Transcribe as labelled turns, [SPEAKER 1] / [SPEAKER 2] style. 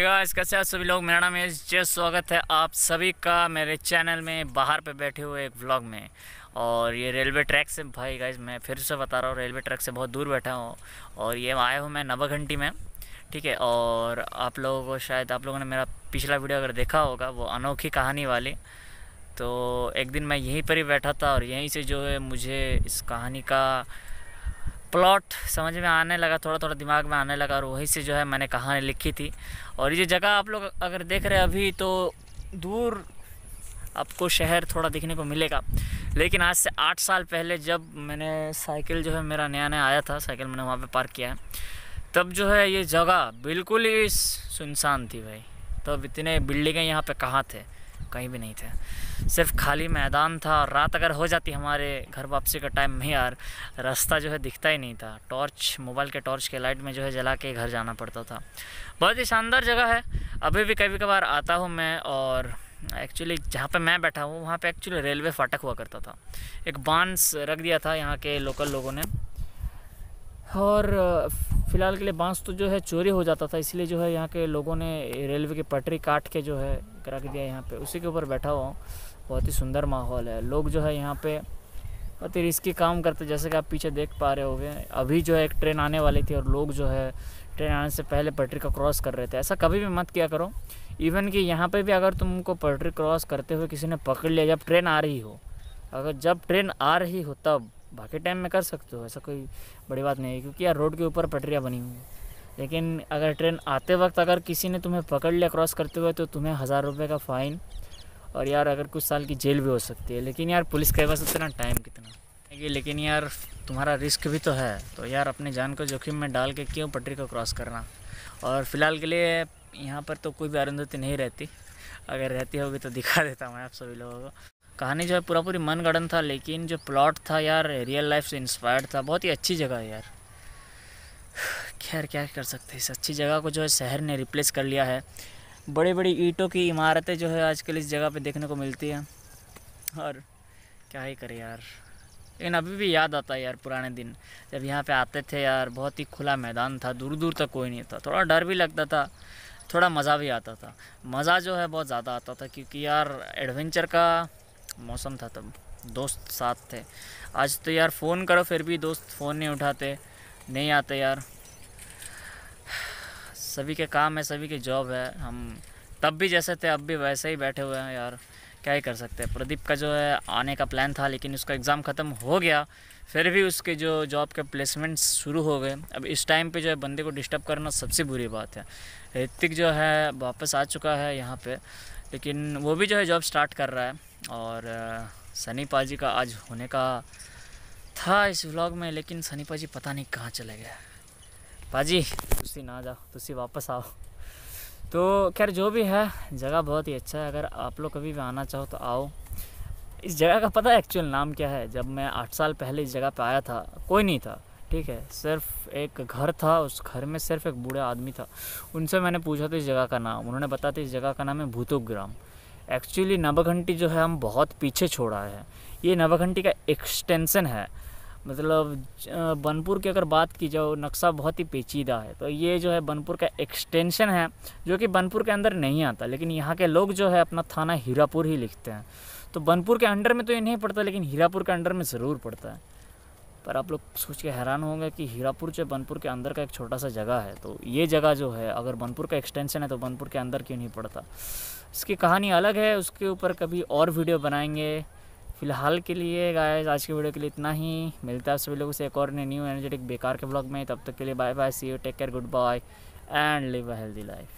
[SPEAKER 1] hey guys कैसे आप सभी लोग मेरा नाम है जय स्वागत है आप सभी का मेरे चैनल में बाहर पे बैठे हुए एक व्लॉग में और ये रेलवे ट्रैक से भाई गाइस मैं फिर से बता रहा हूँ रेलवे ट्रैक से बहुत दूर बैठा हूँ और ये आया हूँ मैं नवा घंटी में ठीक है और आप लोगों को शायद आप लोगों ने मेरा पिछला वीडियो अगर देखा होगा वो अनोखी कहानी वाली तो एक दिन मैं यहीं पर ही बैठा था और यहीं से जो है मुझे इस कहानी का प्लॉट समझ में आने लगा थोड़ा थोड़ा दिमाग में आने लगा और वहीं से जो है मैंने कहानी लिखी थी और ये जगह आप लोग अगर देख रहे अभी तो दूर आपको शहर थोड़ा दिखने को मिलेगा लेकिन आज से आठ साल पहले जब मैंने साइकिल जो है मेरा नया नया आया था साइकिल मैंने वहाँ पे पार्क किया है तब जो है ये जगह बिल्कुल ही सुनसान थी भाई तब इतने बिल्डिंगें यहाँ पे कहाँ थे कहीं भी नहीं थे सिर्फ खाली मैदान था और रात अगर हो जाती हमारे घर वापसी का टाइम में यार रास्ता जो है दिखता ही नहीं था टॉर्च मोबाइल के टॉर्च के लाइट में जो है जला के घर जाना पड़ता था बहुत ही शानदार जगह है अभी भी कभी कभार आता हूँ मैं और एक्चुअली जहाँ पे मैं बैठा हूँ वहाँ पे एक्चुअली रेलवे फाटक हुआ करता था एक बांस रख दिया था यहाँ के लोकल लोगों ने और फ़िलहाल के लिए बांस तो जो है चोरी हो जाता था इसलिए जो है यहाँ के लोगों ने रेलवे की पटरी काट के जो है करा के दिया यहाँ पे उसी के ऊपर बैठा हुआ बहुत ही सुंदर माहौल है लोग जो है यहाँ पे बहुत ही रिस्की काम करते जैसे कि आप पीछे देख पा रहे हो अभी जो है एक ट्रेन आने वाली थी और लोग जो है ट्रेन आने से पहले पटरी का क्रॉस कर रहे थे ऐसा कभी भी मत किया करो इवन कि यहाँ पे भी अगर तुमको पटरी क्रॉस करते हुए किसी ने पकड़ लिया जब ट्रेन आ रही हो अगर जब ट्रेन आ रही हो तब बाकी टाइम में कर सकते हो ऐसा कोई बड़ी बात नहीं है क्योंकि यार रोड के ऊपर पटरियाँ बनी हुई हैं लेकिन अगर ट्रेन आते वक्त अगर किसी ने तुम्हें पकड़ लिया क्रॉस करते हुए तो तुम्हें हज़ार रुपये का फ़ाइन और यार अगर कुछ साल की जेल भी हो सकती है लेकिन यार पुलिस के पास उतना टाइम कितना है लेकिन यार तुम्हारा रिस्क भी तो है तो यार अपने जान को जोखिम में डाल के क्यों पटरी को क्रॉस करना और फिलहाल के लिए यहाँ पर तो कोई भी अरुंधति नहीं रहती अगर रहती होगी तो दिखा देता हूँ मैं आप सभी लोगों को कहानी जो है पूरा पूरी मनगढ़ंत था लेकिन जो प्लॉट था यार रियल लाइफ से इंस्पायर्ड था बहुत ही अच्छी जगह है यार खैर क्या कर सकते हैं इस अच्छी जगह को जो है शहर ने रिप्लेस कर लिया है बड़ी बड़ी ईंटों की इमारतें जो है आजकल इस जगह पे देखने को मिलती हैं और क्या ही करें यार लेकिन अभी भी याद आता है यार पुराने दिन जब यहाँ पे आते थे यार बहुत ही खुला मैदान था दूर दूर तक कोई नहीं था थोड़ा डर भी लगता था थोड़ा मज़ा भी आता था मज़ा जो है बहुत ज़्यादा आता था क्योंकि यार एडवेंचर का मौसम था तब दोस्त साथ थे आज तो यार फ़ोन करो फिर भी दोस्त फ़ोन नहीं उठाते नहीं आते यार सभी के काम है सभी की जॉब है हम तब भी जैसे थे अब भी वैसे ही बैठे हुए हैं यार क्या ही कर सकते हैं प्रदीप का जो है आने का प्लान था लेकिन उसका एग्ज़ाम ख़त्म हो गया फिर भी उसके जो जॉब के प्लेसमेंट्स शुरू हो गए अब इस टाइम पे जो है बंदे को डिस्टर्ब करना सबसे बुरी बात है ऋतिक जो है वापस आ चुका है यहाँ पे लेकिन वो भी जो है जॉब स्टार्ट कर रहा है और सनी पाजी का आज होने का था इस व्लॉग में लेकिन सनी पाजी पता नहीं कहाँ चले गए पाजी तुसी ना जाओ तुसी वापस आओ तो खैर जो भी है जगह बहुत ही अच्छा है अगर आप लोग कभी भी आना चाहो तो आओ इस जगह का पता एक्चुअल नाम क्या है जब मैं आठ साल पहले इस जगह पर आया था कोई नहीं था ठीक है सिर्फ एक घर था उस घर में सिर्फ एक बूढ़ा आदमी था उनसे मैंने पूछा था इस जगह का नाम उन्होंने बताया था इस जगह का नाम है भूतुक ग्राम एक्चुअली नवाघंटी जो है हम बहुत पीछे छोड़ा है ये नवाघंटी का एक्सटेंसन है मतलब बनपुर की अगर बात की जाओ नक्शा बहुत ही पेचीदा है तो ये जो है बनपुर का एक्सटेंशन है जो कि बनपुर के अंदर नहीं आता लेकिन यहाँ के लोग जो है अपना थाना हीरापुर ही लिखते हैं तो बनपुर के अंडर में तो ये नहीं पड़ता लेकिन हीरापुर के अंडर में ज़रूर पड़ता है पर आप लोग सोच के हैरान होंगे कि हीरापुर जो बनपुर के अंदर का एक छोटा सा जगह है तो ये जगह जो है अगर बनपुर का एक्सटेंशन है तो बनपुर के अंदर क्यों नहीं पड़ता उसकी कहानी अलग है उसके ऊपर कभी और वीडियो बनाएंगे फिलहाल के लिए गाइस आज के वीडियो के लिए इतना ही मिलता है सभी लोगों से एक और न्यू एनर्जेटिक बेकार के ब्लॉग में तब तक के लिए bye bye see you take care goodbye and live a healthy life